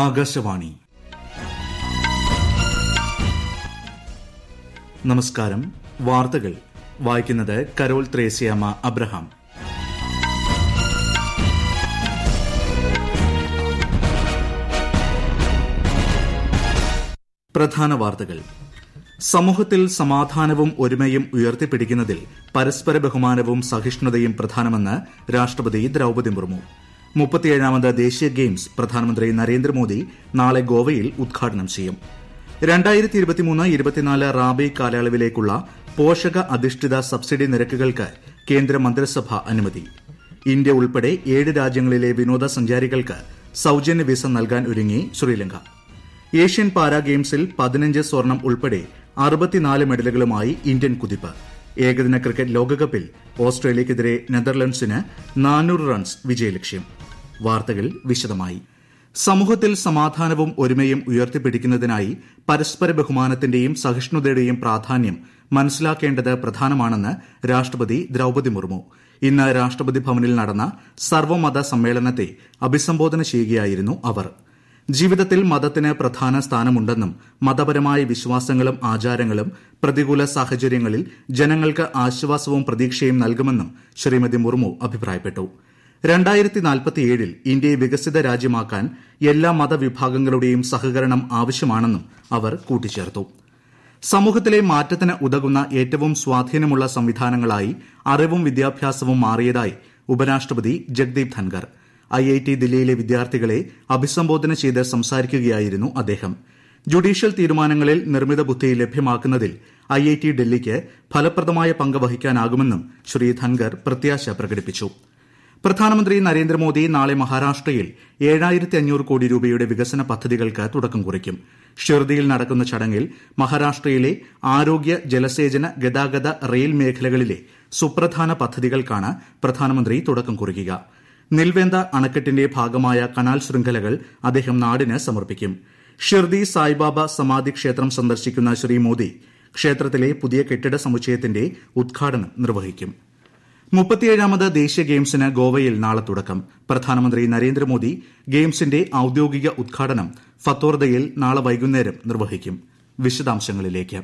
ആകാശവാണി നമസ്കാരം വാർത്തകൾ വായിക്കുന്നത് കരോൾ ത്രേസ്യാമ അബ്രഹാം പ്രധാന വാർത്തകൾ സമൂഹത്തിൽ സമാധാനവും ഒരുമയും ഉയർത്തിപ്പിടിക്കുന്നതിൽ പരസ്പര ബഹുമാനവും സഹിഷ്ണുതയും പ്രധാനമെന്ന് രാഷ്ട്രപതി ദ്രൌപദി മുർമു മുപ്പത്തിയേഴാമത് ദേശീയ ഗെയിംസ് പ്രധാനമന്ത്രി നരേന്ദ്രമോദി നാളെ ഗോവയിൽ ഉദ്ഘാടനം ചെയ്യും റാബി കാലയളവിലേക്കുള്ള പോഷക അധിഷ്ഠിത സബ്സിഡി നിരക്കുകൾക്ക് കേന്ദ്ര മന്ത്രിസഭ അനുമതി ഇന്ത്യ ഉൾപ്പെടെ ഏഴ് രാജ്യങ്ങളിലെ വിനോദസഞ്ചാരികൾക്ക് സൌജന്യ വിസ നൽകാൻ ഒരുങ്ങി ശ്രീലങ്ക ഏഷ്യൻ പാരാ ഗെയിംസിൽ പതിനഞ്ച് സ്വർണം ഉൾപ്പെടെ അറുപത്തിനാല് മെഡലുകളുമായി ഇന്ത്യൻ കുതിപ്പ് ഏകദിന ക്രിക്കറ്റ് ലോകകപ്പിൽ ഓസ്ട്രേലിയക്കെതിരെ നെതർലൻഡ്സിന് നാനൂറ് റൺസ് വിജയലക്ഷ്യം വാർത്തകൾ വിശദമായി സമൂഹത്തിൽ സമാധാനവും ഒരുമയും ഉയർത്തിപ്പിടിക്കുന്നതിനായി പരസ്പര ബഹുമാനത്തിന്റെയും സഹിഷ്ണുതയുടെയും പ്രാധാന്യം മനസ്സിലാക്കേണ്ടത് പ്രധാനമാണെന്ന് രാഷ്ട്രപതി ദ്രൌപതി മുർമു ഇന്ന് രാഷ്ട്രപതി ഭവനിൽ നടന്ന സർവ്വമത സമ്മേളനത്തെ അഭിസംബോധന ചെയ്യുകയായിരുന്നു അവർ ജീവിതത്തിൽ മതത്തിന് പ്രധാന സ്ഥാനമുണ്ടെന്നും മതപരമായ വിശ്വാസങ്ങളും ആചാരങ്ങളും പ്രതികൂല സാഹചര്യങ്ങളിൽ ജനങ്ങൾക്ക് ആശ്വാസവും പ്രതീക്ഷയും നൽകുമെന്നും ശ്രീമതി മുർമു അഭിപ്രായപ്പെട്ടു ഇന്ത്യയെ വികസിത രാജ്യമാക്കാൻ എല്ലാ മതവിഭാഗങ്ങളുടെയും സഹകരണം ആവശ്യമാണെന്നും അവർ കൂട്ടിച്ചേർത്തു സമൂഹത്തിലെ മാറ്റത്തിന് ഉതകുന്ന ഏറ്റവും സ്വാധീനമുള്ള സംവിധാനങ്ങളായി അറിവും വിദ്യാഭ്യാസവും മാറിയതായി ഉപരാഷ്ട്രപതി ജഗ്ദീപ് ധൻഖർ ഐഐടി ദില്ലിയിലെ വിദ്യാർത്ഥികളെ അഭിസംബോധന ചെയ്ത് സംസാരിക്കുകയായിരുന്നു അദ്ദേഹം ജുഡീഷ്യൽ തീരുമാനങ്ങളിൽ നിർമ്മിത ബുദ്ധി ലഭ്യമാക്കുന്നതിൽ ഐഐടി ഡൽഹിക്ക് ഫലപ്രദമായ പങ്ക് വഹിക്കാനാകുമെന്നും ശ്രീ ധങ്കർ പ്രത്യാശ പ്രകടിപ്പിച്ചു പ്രധാനമന്ത്രി നരേന്ദ്രമോദി നാളെ മഹാരാഷ്ട്രയിൽ കോടി രൂപയുടെ വികസന പദ്ധതികൾക്ക് തുടക്കം കുറിക്കും ഷിർദിയിൽ നടക്കുന്ന ചടങ്ങിൽ മഹാരാഷ്ട്രയിലെ ആരോഗ്യ ജലസേചന ഗതാഗത റെയിൽ മേഖലകളിലെ സുപ്രധാന പദ്ധതികൾക്കാണ് പ്രധാനമന്ത്രി തുടക്കം കുറിക്കുക നിൽവേന്ദ അണക്കെട്ടിന്റെ ഭാഗമായ കനാൽ ശൃംഖലകൾ അദ്ദേഹം നാടിന് സമർപ്പിക്കും ഷിർദി സായിബാബ സമാധി ക്ഷേത്രം സന്ദർശിക്കുന്ന ശ്രീ മോദി ക്ഷേത്രത്തിലെ പുതിയ കെട്ടിട സമുച്ചയത്തിന്റെ ഉദ്ഘാടനം നിർവഹിക്കും മുപ്പത്തിയേഴാമത് ദേശീയ ഗെയിംസിന് ഗോവയിൽ നാളെ തുടക്കം പ്രധാനമന്ത്രി നരേന്ദ്രമോദി ഗെയിംസിന്റെ ഔദ്യോഗിക ഉദ്ഘാടനം ഫത്തോർദയിൽ നാളെ വൈകുന്നേരം നിർവഹിക്കും വിശദാംശങ്ങളിലേക്ക്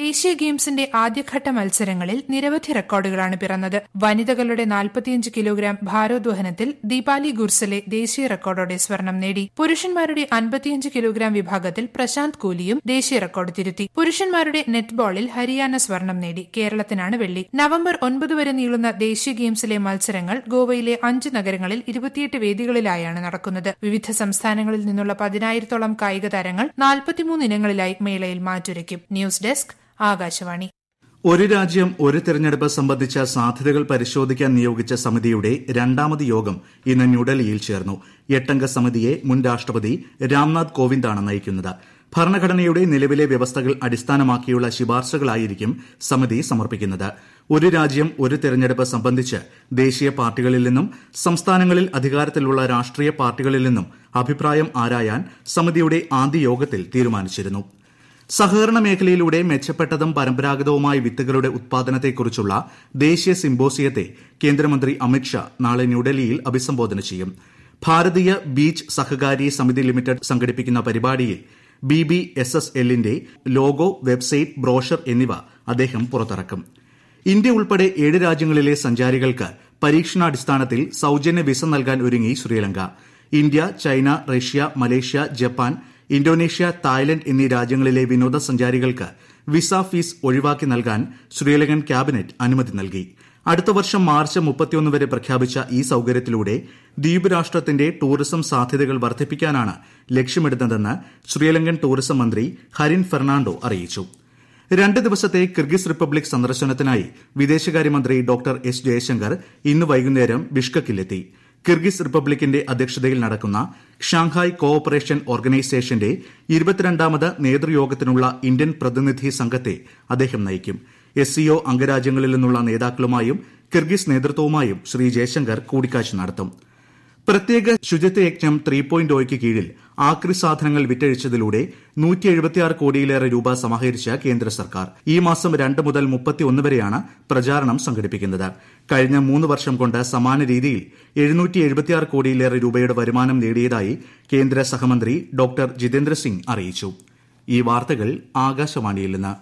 ദേശീയ ഗെയിംസിന്റെ ആദ്യഘട്ട മത്സരങ്ങളിൽ നിരവധി റെക്കോർഡുകളാണ് പിറന്നത് വനിതകളുടെ നാൽപ്പത്തിയഞ്ച് കിലോഗ്രാം ഭാരോദ്വഹനത്തിൽ ദീപാലി ഗുർസലെ ദേശീയ റെക്കോർഡോടെ സ്വർണം നേടി പുരുഷന്മാരുടെ അൻപത്തിയഞ്ച് കിലോഗ്രാം വിഭാഗത്തിൽ പ്രശാന്ത് കൂലിയും ദേശീയ റെക്കോർഡ് തിരുത്തി പുരുഷന്മാരുടെ നെറ്റ്ബോളിൽ ഹരിയാന സ്വർണം നേടി കേരളത്തിനാണ് വെള്ളി നവംബർ ഒൻപത് വരെ നീളുന്ന ദേശീയ ഗെയിംസിലെ മത്സരങ്ങൾ ഗോവയിലെ അഞ്ച് നഗരങ്ങളിൽ ഇരുപത്തിയെട്ട് വേദികളിലായാണ് നടക്കുന്നത് വിവിധ സംസ്ഥാനങ്ങളിൽ നിന്നുള്ള പതിനായിരത്തോളം കായിക താരങ്ങൾ നാൽപ്പത്തിമൂന്ന് ഇനങ്ങളിലായി മേളയിൽ മാറ്റുരയ്ക്കും ന്യൂസ് ഡെസ്ക് ആകാശവാണി ഒരു രാജ്യം ഒരു തെരഞ്ഞെടുപ്പ് സംബന്ധിച്ച സാധ്യതകൾ പരിശോധിക്കാൻ നിയോഗിച്ച സമിതിയുടെ രണ്ടാമത് യോഗം ഇന്ന് ന്യൂഡൽഹിയിൽ ചേർന്നു എട്ടംഗ സമിതിയെ മുൻ രാഷ്ട്രപതി രാംനാഥ് കോവിന്ദാണ് നയിക്കുന്നത് ഭരണഘടനയുടെ നിലവിലെ വ്യവസ്ഥകൾ അടിസ്ഥാനമാക്കിയുള്ള ശുപാർശകളായിരിക്കും സമിതി സമർപ്പിക്കുന്നത് ഒരു രാജ്യം ഒരു തെരഞ്ഞെടുപ്പ് സംബന്ധിച്ച് ദേശീയ പാർട്ടികളിൽ നിന്നും സംസ്ഥാനങ്ങളിൽ അധികാരത്തിലുള്ള രാഷ്ട്രീയ പാർട്ടികളിൽ നിന്നും അഭിപ്രായം ആരായാൻ സമിതിയുടെ ആദ്യ യോഗത്തിൽ തീരുമാനിച്ചിരുന്നു സഹകരണ മേഖലയിലൂടെ മെച്ചപ്പെട്ടതും പരമ്പരാഗതവുമായ വിത്തുകളുടെ ഉത്പാദനത്തെക്കുറിച്ചുള്ള ദേശീയ സിമ്പോസിയത്തെ കേന്ദ്രമന്ത്രി അമിത് ഷാ നാളെ ന്യൂഡൽഹിയിൽ അഭിസംബോധന ചെയ്യും ഭാരതീയ ബീജ് സഹകാരി സമിതി ലിമിറ്റഡ് സംഘടിപ്പിക്കുന്ന പരിപാടിയിൽ എല്ലിന്റെ ലോഗോ വെബ്സൈറ്റ് ബ്രോഷർ എന്നിവ അദ്ദേഹം പുറത്തിറക്കും ഇന്ത്യ ഉൾപ്പെടെ ഏഴ് രാജ്യങ്ങളിലെ സഞ്ചാരികൾക്ക് പരീക്ഷണാടിസ്ഥാനത്തിൽ സൌജന്യ വിസ നൽകാൻ ഒരുങ്ങി Sri Lanka India China Russia Malaysia Japan Indonesia Thailand എന്നീ രാജ്യങ്ങളിലെ വിനോദസഞ്ചാരികൾക്ക് വിസ ഫീസ് ഒഴിവാക്കി നൽകാൻ ശ്രീലങ്കൻ ക്യാബിനറ്റ് അനുമതി നൽകി അടുത്ത വർഷം മാർച്ച് മുപ്പത്തിയൊന്ന് വരെ പ്രഖ്യാപിച്ച ഈ സൌകര്യത്തിലൂടെ ദ്വീപ് രാഷ്ട്രത്തിന്റെ ടൂറിസം സാധ്യതകൾ വർദ്ധിപ്പിക്കാനാണ് ലക്ഷ്യമിടുന്നതെന്ന് ശ്രീലങ്കൻ ടൂറിസം മന്ത്രി ഹരിൻ ഫെർണാണ്ടോ അറിയിച്ചു രണ്ട് ദിവസത്തെ കിർഗിസ് റിപ്പബ്ലിക് സന്ദർശനത്തിനായി വിദേശകാര്യമന്ത്രി ഡോ എസ് ജയശങ്കർ ഇന്ന് വൈകുന്നേരം ബിഷ്കക്കിലെത്തി കിർഗിസ് റിപ്പബ്ലിക്കിന്റെ അധ്യക്ഷതയിൽ നടക്കുന്ന ഷാങ്ഹായ് കോ ഓപ്പറേഷൻ ഓർഗനൈസേഷന്റെ ഇരുപത്തിരണ്ടാമത് നേതൃയോഗത്തിനുള്ള ഇന്ത്യൻ പ്രതിനിധി സംഘത്തെ അദ്ദേഹം നയിക്കും എസ് സി ഒ അംഗരാജ്യങ്ങളിൽ നിന്നുള്ള നേതാക്കളുമായും കിർഗിസ് നേതൃത്വവുമായും ശ്രീ ജയശങ്കർ കൂടിക്കാഴ്ച നടത്തും പ്രത്യേക യജ്ഞം ത്രീ പോയിന്റ് ഒ കീഴിൽ ആക്രി സാധനങ്ങൾ വിറ്റഴിച്ചതിലൂടെ കോടിയിലേറെ രൂപ സമാഹരിച്ച കേന്ദ്ര സർക്കാർ ഈ മാസം രണ്ട് മുതൽ വരെയാണ് പ്രചാരണം സംഘടിപ്പിക്കുന്നത് കഴിഞ്ഞ മൂന്ന് വർഷം കൊണ്ട് സമാന രീതിയിൽ കോടിയിലേറെ രൂപയുടെ വരുമാനം നേടിയതായി കേന്ദ്ര സഹമന്ത്രി ഡോ ജിതേന്ദ്ര സിംഗ് അറിയിച്ചു ഈ വാർത്തകൾ ആകാശവാണിയിൽ നിന്ന്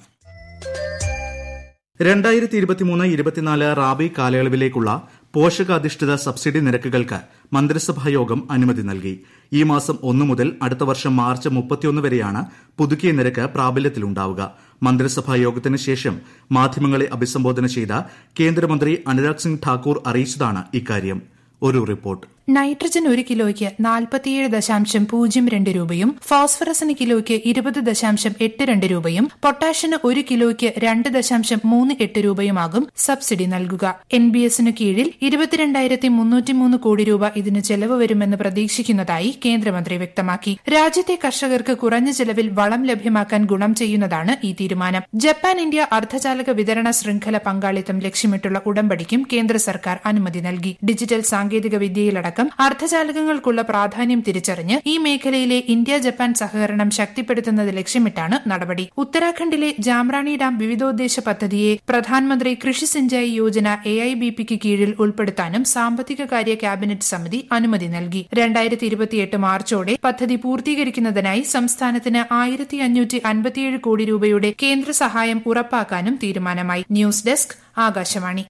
റാബി കാലയളവിലേക്കുള്ള പോഷകാധിഷ്ഠിത സബ്സിഡി നിരക്കുകൾക്ക് മന്ത്രിസഭായോഗം അനുമതി നൽകി ഈ മാസം ഒന്ന് മുതൽ അടുത്ത വർഷം മാർച്ച് വരെയാണ് പുതുക്കിയ നിരക്ക് പ്രാബല്യത്തിലുണ്ടാവുക മന്ത്രിസഭായോഗത്തിന് ശേഷം മാധ്യമങ്ങളെ അഭിസംബോധന ചെയ്ത കേന്ദ്രമന്ത്രി അനുരാഗ് സിംഗ് ഠാക്കൂർ അറിയിച്ചതാണ് ഇക്കാര്യം ഒരു റിപ്പോർട്ട് നൈട്രജൻ ഒരു കിലോയ്ക്ക് നാൽപ്പത്തിയേഴ് ദശാംശം പൂജ്യം രണ്ട് രൂപയും ഫോസ്ഫറസിന് കിലോയ്ക്ക് ഇരുപത് ദശാംശം എട്ട് രണ്ട് രൂപയും പൊട്ടാഷ്യന് ഒരു കിലോയ്ക്ക് രണ്ട് ദശാംശം മൂന്ന് എട്ട് രൂപയുമാകും സബ്സിഡി നൽകുക എൻ ബി എസിന് കീഴിൽ ഇരുപത്തിരണ്ടായിരത്തി മുന്നൂറ്റി മൂന്ന് കോടി രൂപ ഇതിന് ചെലവ് വരുമെന്ന് പ്രതീക്ഷിക്കുന്നതായി കേന്ദ്രമന്ത്രി വ്യക്തമാക്കി രാജ്യത്തെ കർഷകർക്ക് കുറഞ്ഞ ചെലവിൽ വളം ലഭ്യമാക്കാൻ ഗുണം ചെയ്യുന്നതാണ് ഈ തീരുമാനം ജപ്പാൻ ഇന്ത്യ അർദ്ധചാലക വിതരണ ശൃംഖല പങ്കാളിത്തം ലക്ഷ്യമിട്ടുള്ള ഉടമ്പടിക്കും കേന്ദ്ര സർക്കാർ അനുമതി നൽകി ഡിജിറ്റൽ സാങ്കേതിക വിദ്യയിലടക്കം അടക്കം അർദ്ധചാലകങ്ങൾക്കുള്ള പ്രാധാന്യം തിരിച്ചറിഞ്ഞ് ഈ മേഖലയിലെ ഇന്ത്യ ജപ്പാൻ സഹകരണം ശക്തിപ്പെടുത്തുന്നത് ലക്ഷ്യമിട്ടാണ് നടപടി ഉത്തരാഖണ്ഡിലെ ജാംറാണി ഡാം വിവിധോദ്ദേശ പദ്ധതിയെ പ്രധാനമന്ത്രി Krishi Sinchayi Yojana A I B പിക്ക് കീഴിൽ ഉൾപ്പെടുത്താനും സാമ്പത്തിക കാര്യ ക്യാബിനറ്റ് സമിതി അനുമതി നൽകി രണ്ടായിരത്തി ഇരുപത്തിയെട്ട് മാർച്ചോടെ പദ്ധതി പൂർത്തീകരിക്കുന്നതിനായി സംസ്ഥാനത്തിന് ആയിരത്തി അഞ്ഞൂറ്റി അൻപത്തിയേഴ് കോടി രൂപയുടെ കേന്ദ്ര സഹായം ഉറപ്പാക്കാനും തീരുമാനമായി news desk Akashvani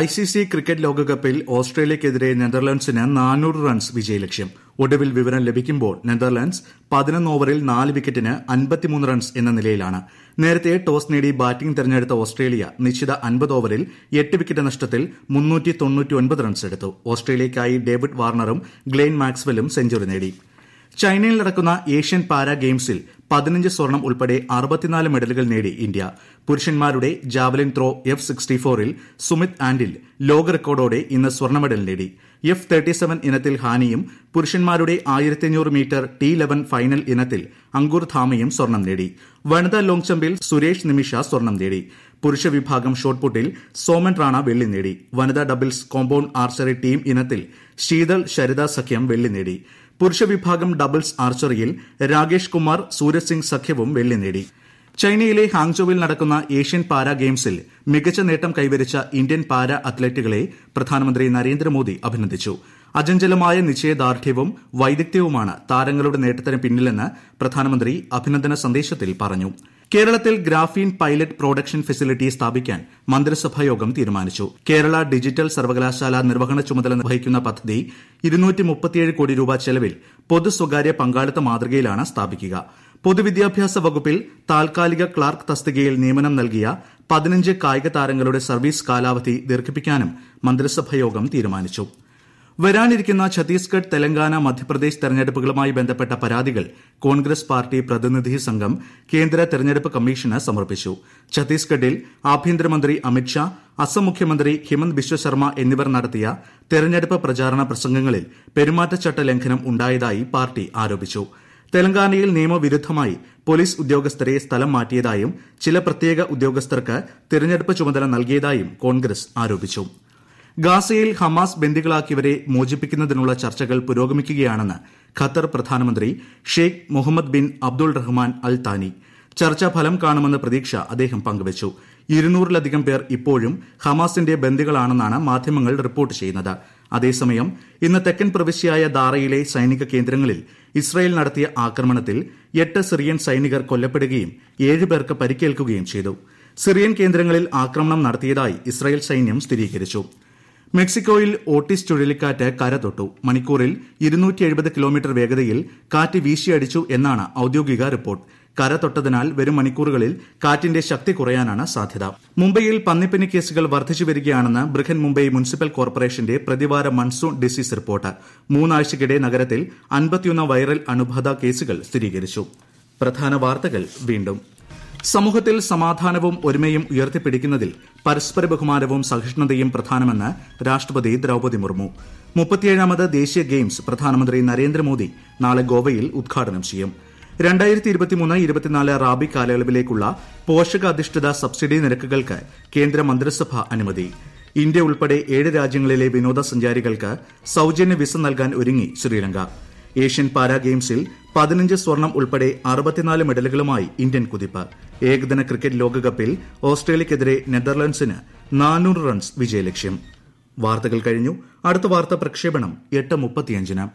I C C cricket ലോകകപ്പിൽ ഓസ്ട്രേലിയക്കെതിരെ നെതർലാൻഡ്സിന് നാനൂറ് റൺസ് വിജയലക്ഷ്യം ഒടുവിൽ വിവരം ലഭിക്കുമ്പോൾ നെതർലാൻഡ്സ് പതിനൊന്ന് ഓവറിൽ നാല് വിക്കറ്റിന് അൻപത്തിമൂന്ന് റൺസ് എന്ന നിലയിലാണ് നേരത്തെ ടോസ് നേടി ബാറ്റിംഗ് തെരഞ്ഞെടുത്ത ഓസ്ട്രേലിയ നിശ്ചിത അൻപത് ഓവറിൽ എട്ട് വിക്കറ്റ് നഷ്ടത്തിൽ റൺസ് എടുത്തു ഓസ്ട്രേലിയയ്ക്കായി ഡേവിഡ് വാർണറും ഗ്ലെയിൻ മാക്സ്വെല്ലും സെഞ്ചുറി നേടി ചൈനയിൽ നടക്കുന്ന ഏഷ്യൻ പാരാ ഗെയിംസിൽ പതിനഞ്ച് സ്വർണം ഉൾപ്പെടെ അറുപത്തിനാല് മെഡലുകൾ നേടി ഇന്ത്യ പുരുഷന്മാരുടെ ജാവലിൻ ത്രോ എഫ് സിക്സ്റ്റി ഫോറിൽ സുമിത് ആൻഡിൽ ലോക റെക്കോർഡോടെ ഇന്ന് സ്വർണ്ണ മെഡൽ നേടി എഫ് തേർട്ടി സെവൻ ഇനത്തിൽ ഹാനിയും പുരുഷന്മാരുടെ ആയിരത്തിഞ്ഞൂറ് മീറ്റർ ടി ഇലവൻ ഫൈനൽ ഇനത്തിൽ അങ്കുർ ധാമയും സ്വർണം നേടി വനിതാ ലോങ് ജമ്പിൽ സുരേഷ് നിമിഷ സ്വർണം നേടി പുരുഷ വിഭാഗം ഷോട്ട്പുട്ടിൽ സോമൻ റാണ വെള്ളി നേടി വനിതാ ഡബിൾസ് കോമ്പൌണ്ട് ആർച്ചറി ടീം ഇനത്തിൽ ശീതൾ ശരിത സഖ്യം വെള്ളി നേടി പുരുഷ വിഭാഗം ഡബിൾസ് ആർച്ചറിയിൽ രാകേഷ് കുമാർ സൂരജ് സിംഗ് സഖ്യവും വെള്ളി നേടി ചൈനയിലെ ഹാങ്ജോവിൽ നടക്കുന്ന ഏഷ്യൻ പാരാ ഗെയിംസിൽ മികച്ച നേട്ടം കൈവരിച്ച ഇന്ത്യൻ പാരാ അത്ലറ്റുകളെ പ്രധാനമന്ത്രി നരേന്ദ്രമോദി അഭിനന്ദിച്ചു അചഞ്ചലമായ നിശ്ചയദാർഢ്യവും വൈദഗ്ധ്യവുമാണ് താരങ്ങളുടെ നേട്ടത്തിന് പിന്നിലെന്ന് പ്രധാനമന്ത്രി അഭിനന്ദന സന്ദേശത്തിൽ പറഞ്ഞു കേരളത്തിൽ ഗ്രാഫീൻ പൈലറ്റ് പ്രൊഡക്ഷൻ ഫെസിലിറ്റി സ്ഥാപിക്കാൻ മന്ത്രിസഭായോഗം തീരുമാനിച്ചു കേരള ഡിജിറ്റൽ സർവകലാശാല നിർവഹണ ചുമതല വഹിക്കുന്ന പദ്ധതി കോടി രൂപ ചെലവിൽ പൊതു സ്വകാര്യ പങ്കാളിത്ത മാതൃകയിലാണ് സ്ഥാപിക്കുക പൊതുവിദ്യാഭ്യാസ വകുപ്പിൽ താൽക്കാലിക ക്ലാർക്ക് തസ്തികയിൽ നിയമനം നൽകിയ പതിനഞ്ച് കായിക താരങ്ങളുടെ സർവീസ് കാലാവധി ദീർഘിപ്പിക്കാനും മന്ത്രിസഭായോഗം തീരുമാനിച്ചു വരാനിരിക്കുന്ന ഛത്തീസ്ഗഡ് തെലങ്കാന മധ്യപ്രദേശ് തെരഞ്ഞെടുപ്പുകളുമായി ബന്ധപ്പെട്ട പരാതികൾ കോൺഗ്രസ് പാർട്ടി പ്രതിനിധി സംഘം കേന്ദ്ര തെരഞ്ഞെടുപ്പ് കമ്മീഷന് സമർപ്പിച്ചു ഛത്തീസ്ഗഡിൽ ആഭ്യന്തരമന്ത്രി അമിത്ഷാ അസം മുഖ്യമന്ത്രി ഹിമന്ത് ബിശ്വശർമ്മ എന്നിവർ നടത്തിയ തെരഞ്ഞെടുപ്പ് പ്രചാരണ പ്രസംഗങ്ങളിൽ പെരുമാറ്റച്ചട്ട ലംഘനം ഉണ്ടായതായി പാർട്ടി ആരോപിച്ചു തെലങ്കാനയിൽ നിയമവിരുദ്ധമായി പോലീസ് ഉദ്യോഗസ്ഥരെ സ്ഥലം മാറ്റിയതായും ചില പ്രത്യേക ഉദ്യോഗസ്ഥർക്ക് തെരഞ്ഞെടുപ്പ് ചുമതല നൽകിയതായും കോൺഗ്രസ് ആരോപിച്ചു ഗാസയിൽ ഹമാസ് ബന്ദികളാക്കിയവരെ മോചിപ്പിക്കുന്നതിനുള്ള ചർച്ചകൾ പുരോഗമിക്കുകയാണെന്ന് ഖത്തർ പ്രധാനമന്ത്രി Sheikh Mohammed bin Abdul Rahman Al Thani ചർച്ച ഫലം കാണുമെന്ന പ്രതീക്ഷ അദ്ദേഹം പങ്കുവച്ചു ഇരുന്നൂറിലധികം പേർ ഇപ്പോഴും ഹമാസിന്റെ ബന്ദികളാണെന്നാണ് മാധ്യമങ്ങൾ റിപ്പോർട്ട് ചെയ്യുന്നത് അതേസമയം ഇന്ന് തെക്കൻ പ്രവിശ്യയായ ദാറയിലെ സൈനിക കേന്ദ്രങ്ങളിൽ ഇസ്രായേൽ നടത്തിയ ആക്രമണത്തിൽ എട്ട് സിറിയൻ സൈനികർ കൊല്ലപ്പെടുകയും ഏഴ് പേർക്ക് പരിക്കേൽക്കുകയും ചെയ്തു സിറിയൻ കേന്ദ്രങ്ങളിൽ ആക്രമണം നടത്തിയതായി ഇസ്രായേൽ സൈന്യം സ്ഥിരീകരിച്ചു മെക്സിക്കോയിൽ ഓട്ടിസ് ചുഴലിക്കാറ്റ് കരതൊട്ടു മണിക്കൂറിൽ കിലോമീറ്റർ വേഗതയിൽ കാറ്റ് വീശിയടിച്ചു എന്നാണ് ഔദ്യോഗിക റിപ്പോർട്ട് കരതൊട്ടതിനാൽ വരും മണിക്കൂറുകളിൽ കാറ്റിന്റെ ശക്തി കുറയാനാണ് സാധ്യത മുംബൈയിൽ പന്നിപ്പനി കേസുകൾ വർദ്ധിച്ചു വരികയാണെന്ന് ബൃഹൻ മുംബൈ മുനിസിപ്പൽ കോർപ്പറേഷന്റെ പ്രതിവാര മൺസൂൺ ഡിസീസ് റിപ്പോർട്ട് മൂന്നാഴ്ചയ്ക്കിടെ നഗരത്തിൽ വൈറൽ അണുബാധ കേസുകൾ സ്ഥിരീകരിച്ചു പ്രധാന വാർത്തകൾ വീണ്ടും സമൂഹത്തിൽ സമാധാനവും ഒരുമയും ഉയർത്തിപ്പിടിക്കുന്നതിൽ പരസ്പര ബഹുമാനവും സഹിഷ്ണുതയും പ്രധാനമെന്ന് രാഷ്ട്രപതി ദ്രൌപതി മുർമു മുപ്പത്തിയേഴാമത് ദേശീയ ഗെയിംസ് പ്രധാനമന്ത്രി നരേന്ദ്രമോദി നാളെ ഗോവയിൽ ഉദ്ഘാടനം ചെയ്യും റാബി കാലയളവിലേക്കുള്ള പോഷകാധിഷ്ഠിത സബ്സിഡി നിരക്കുകൾക്ക് കേന്ദ്ര മന്ത്രിസഭ അനുമതി ഇന്ത്യ ഉൾപ്പെടെ ഏഴ് രാജ്യങ്ങളിലെ വിനോദസഞ്ചാരികൾക്ക് സൌജന്യ വിസ നൽകാൻ ഒരുങ്ങി ശ്രീലങ്ക ഏഷ്യൻ പാരാ ഗെയിംസിൽ പതിനഞ്ച് സ്വർണം ഉൾപ്പെടെ അറുപത്തിനാല് മെഡലുകളുമായി ഇന്ത്യൻ കുതിപ്പ് ഏകദിന ക്രിക്കറ്റ് ലോകകപ്പിൽ ഓസ്ട്രേലിയക്കെതിരെ നെതർലൻഡ്സിന് നാനൂറ് റൺസ് വിജയലക്ഷ്യം വാർത്തകൾ കഴിഞ്ഞു അടുത്ത വാർത്താ പ്രക്ഷേപണം എട്ട് മുപ്പത്തിയഞ്ചിന്